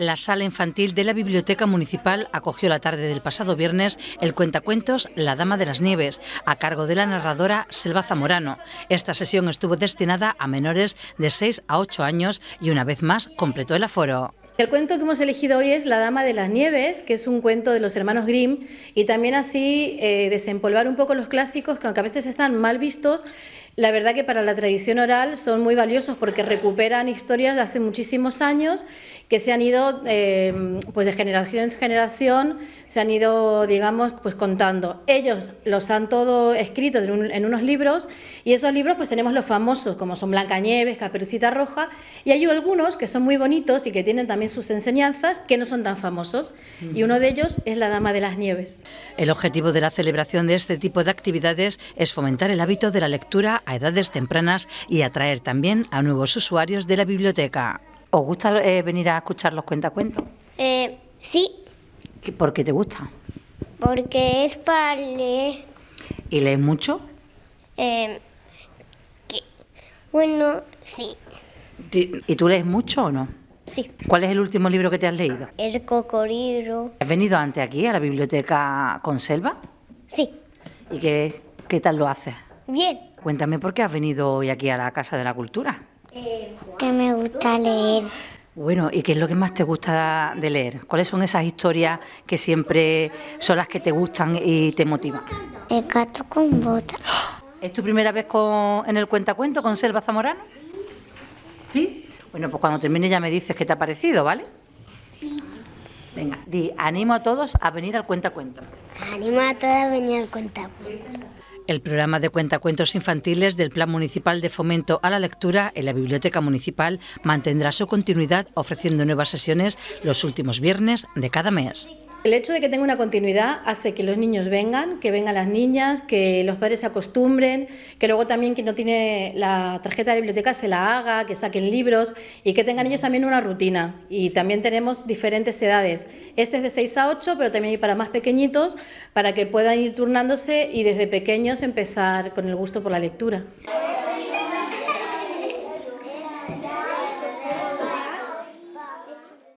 La sala infantil de la Biblioteca Municipal acogió la tarde del pasado viernes el cuentacuentos La Dama de las Nieves, a cargo de la narradora Selva Zamorano. Esta sesión estuvo destinada a menores de 6 a 8 años y una vez más completó el aforo. El cuento que hemos elegido hoy es La Dama de las Nieves, que es un cuento de los hermanos Grimm, y también así eh, desempolvar un poco los clásicos que aunque a veces están mal vistos, la verdad que para la tradición oral son muy valiosos porque recuperan historias de hace muchísimos años que se han ido, eh, pues de generación en generación, se han ido, digamos, pues contando. Ellos los han todo escrito en, en unos libros y esos libros pues tenemos los famosos como son Blanca Nieves, Caperucita Roja y hay algunos que son muy bonitos y que tienen también sus enseñanzas que no son tan famosos y uno de ellos es La Dama de las Nieves. El objetivo de la celebración de este tipo de actividades es fomentar el hábito de la lectura a edades tempranas y atraer también a nuevos usuarios de la biblioteca. ¿Os gusta eh, venir a escuchar los cuentacuentos? Eh, sí. ¿Por qué te gusta? Porque es para leer. ¿Y lees mucho? Em, bueno, sí. ¿Y tú lees mucho o no? Sí. ¿Cuál es el último libro que te has leído? El Cocoriro. ¿Has venido antes aquí a la biblioteca Conselva? Sí. ¿Y qué, qué tal lo haces? Bien. Cuéntame por qué has venido hoy aquí a la Casa de la Cultura. Que me gusta leer. Bueno, ¿y qué es lo que más te gusta de leer? ¿Cuáles son esas historias que siempre son las que te gustan y te motivan? El gato con botas. ¿Es tu primera vez en el cuentacuento con Selva Zamorano? ¿Sí? Bueno, pues cuando termine ya me dices qué te ha parecido, ¿vale? Venga, di, animo a todos a venir al cuentacuento. Animo a todos a venir al cuentacuento. El programa de cuentacuentos infantiles del Plan Municipal de Fomento a la Lectura en la Biblioteca Municipal mantendrá su continuidad ofreciendo nuevas sesiones los últimos viernes de cada mes. El hecho de que tenga una continuidad hace que los niños vengan, que vengan las niñas, que los padres se acostumbren, que luego también quien no tiene la tarjeta de biblioteca se la haga, que saquen libros y que tengan ellos también una rutina. Y también tenemos diferentes edades. Este es de 6 a 8, pero también hay para más pequeñitos, para que puedan ir turnándose y desde pequeños empezar con el gusto por la lectura.